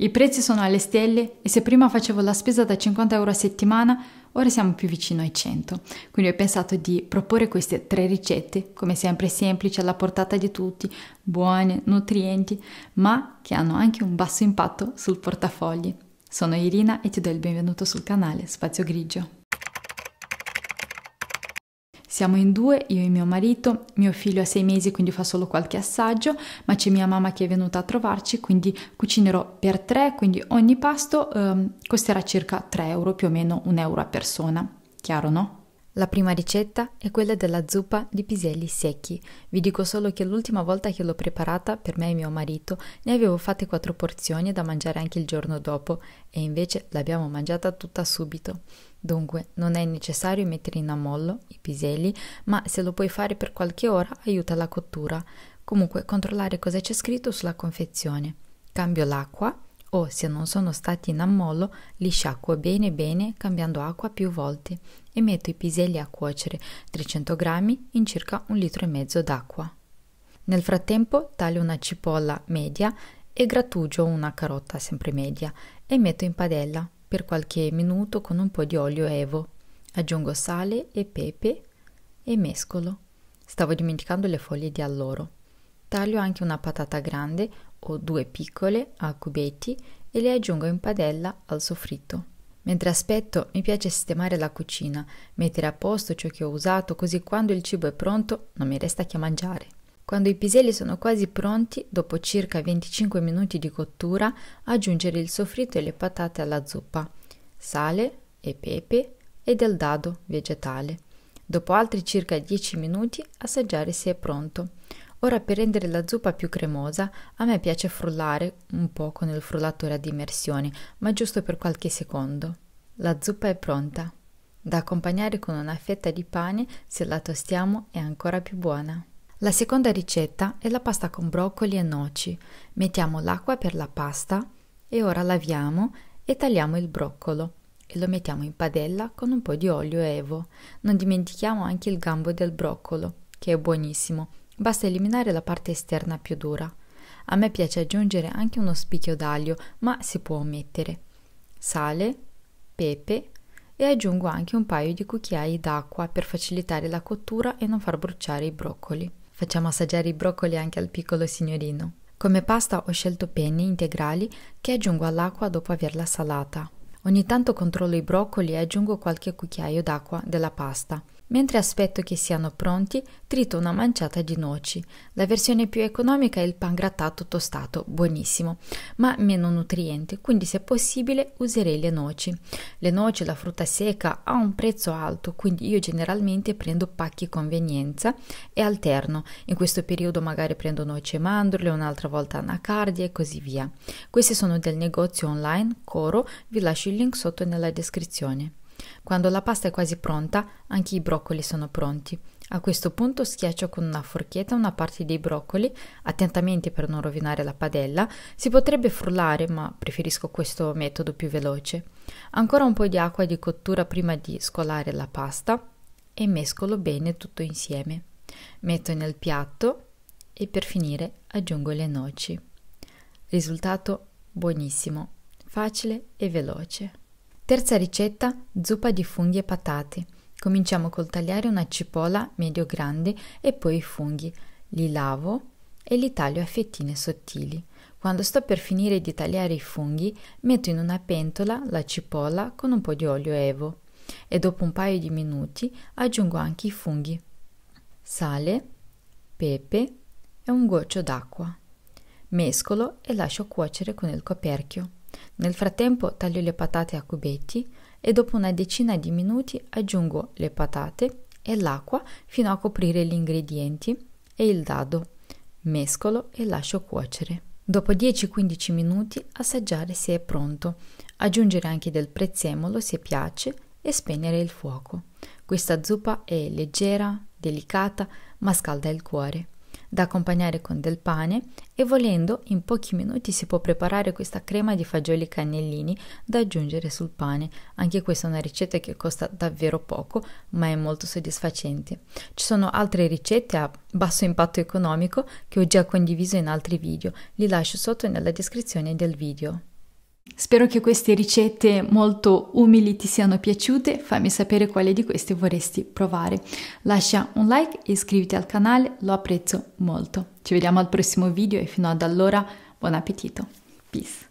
I prezzi sono alle stelle e se prima facevo la spesa da 50 euro a settimana, ora siamo più vicino ai 100. Quindi ho pensato di proporre queste tre ricette, come sempre semplici, alla portata di tutti, buone, nutrienti, ma che hanno anche un basso impatto sul portafogli. Sono Irina e ti do il benvenuto sul canale Spazio Grigio. Siamo in due, io e mio marito, mio figlio ha sei mesi quindi fa solo qualche assaggio, ma c'è mia mamma che è venuta a trovarci, quindi cucinerò per tre, quindi ogni pasto ehm, costerà circa 3 euro, più o meno un euro a persona. Chiaro, no? La prima ricetta è quella della zuppa di piselli secchi. Vi dico solo che l'ultima volta che l'ho preparata per me e mio marito ne avevo fatte quattro porzioni da mangiare anche il giorno dopo e invece l'abbiamo mangiata tutta subito. Dunque non è necessario mettere in ammollo i piselli, ma se lo puoi fare per qualche ora aiuta la cottura. Comunque controllare cosa c'è scritto sulla confezione. Cambio l'acqua o, se non sono stati in ammollo, li sciacquo bene bene cambiando acqua più volte e metto i piselli a cuocere 300 g in circa un litro e mezzo d'acqua. Nel frattempo taglio una cipolla media e grattugio una carota sempre media e metto in padella per qualche minuto con un po' di olio evo. Aggiungo sale e pepe e mescolo. Stavo dimenticando le foglie di alloro. Taglio anche una patata grande o due piccole a cubetti e le aggiungo in padella al soffritto. Mentre aspetto mi piace sistemare la cucina, mettere a posto ciò che ho usato così quando il cibo è pronto non mi resta che mangiare. Quando i piselli sono quasi pronti, dopo circa 25 minuti di cottura, aggiungere il soffritto e le patate alla zuppa, sale e pepe e del dado vegetale. Dopo altri circa 10 minuti assaggiare se è pronto. Ora per rendere la zuppa più cremosa a me piace frullare un po' con il frullatore ad immersione, ma giusto per qualche secondo. La zuppa è pronta. Da accompagnare con una fetta di pane, se la tostiamo è ancora più buona. La seconda ricetta è la pasta con broccoli e noci. Mettiamo l'acqua per la pasta e ora laviamo e tagliamo il broccolo e lo mettiamo in padella con un po' di olio evo. Non dimentichiamo anche il gambo del broccolo, che è buonissimo Basta eliminare la parte esterna più dura. A me piace aggiungere anche uno spicchio d'aglio, ma si può omettere. Sale, pepe e aggiungo anche un paio di cucchiai d'acqua per facilitare la cottura e non far bruciare i broccoli. Facciamo assaggiare i broccoli anche al piccolo signorino. Come pasta ho scelto penne integrali che aggiungo all'acqua dopo averla salata. Ogni tanto controllo i broccoli e aggiungo qualche cucchiaio d'acqua della pasta. Mentre aspetto che siano pronti, trito una manciata di noci. La versione più economica è il pan grattato tostato, buonissimo, ma meno nutriente, quindi se possibile userei le noci. Le noci, la frutta secca, ha un prezzo alto, quindi io generalmente prendo pacchi convenienza e alterno. In questo periodo magari prendo noci e mandorle, un'altra volta anacardia e così via. Questi sono del negozio online Coro, vi lascio il link sotto nella descrizione. Quando la pasta è quasi pronta, anche i broccoli sono pronti. A questo punto schiaccio con una forchetta una parte dei broccoli, attentamente per non rovinare la padella. Si potrebbe frullare, ma preferisco questo metodo più veloce. Ancora un po' di acqua di cottura prima di scolare la pasta e mescolo bene tutto insieme. Metto nel piatto e per finire aggiungo le noci. Risultato buonissimo, facile e veloce. Terza ricetta, zuppa di funghi e patate. Cominciamo col tagliare una cipolla medio-grande e poi i funghi. Li lavo e li taglio a fettine sottili. Quando sto per finire di tagliare i funghi, metto in una pentola la cipolla con un po' di olio evo e dopo un paio di minuti aggiungo anche i funghi, sale, pepe e un goccio d'acqua. Mescolo e lascio cuocere con il coperchio. Nel frattempo taglio le patate a cubetti e dopo una decina di minuti aggiungo le patate e l'acqua fino a coprire gli ingredienti e il dado. Mescolo e lascio cuocere. Dopo 10-15 minuti assaggiare se è pronto, aggiungere anche del prezzemolo se piace e spegnere il fuoco. Questa zuppa è leggera, delicata, ma scalda il cuore da accompagnare con del pane e volendo in pochi minuti si può preparare questa crema di fagioli cannellini da aggiungere sul pane. Anche questa è una ricetta che costa davvero poco ma è molto soddisfacente. Ci sono altre ricette a basso impatto economico che ho già condiviso in altri video, li lascio sotto nella descrizione del video. Spero che queste ricette molto umili ti siano piaciute, fammi sapere quale di queste vorresti provare. Lascia un like e iscriviti al canale, lo apprezzo molto. Ci vediamo al prossimo video e fino ad allora buon appetito. Peace!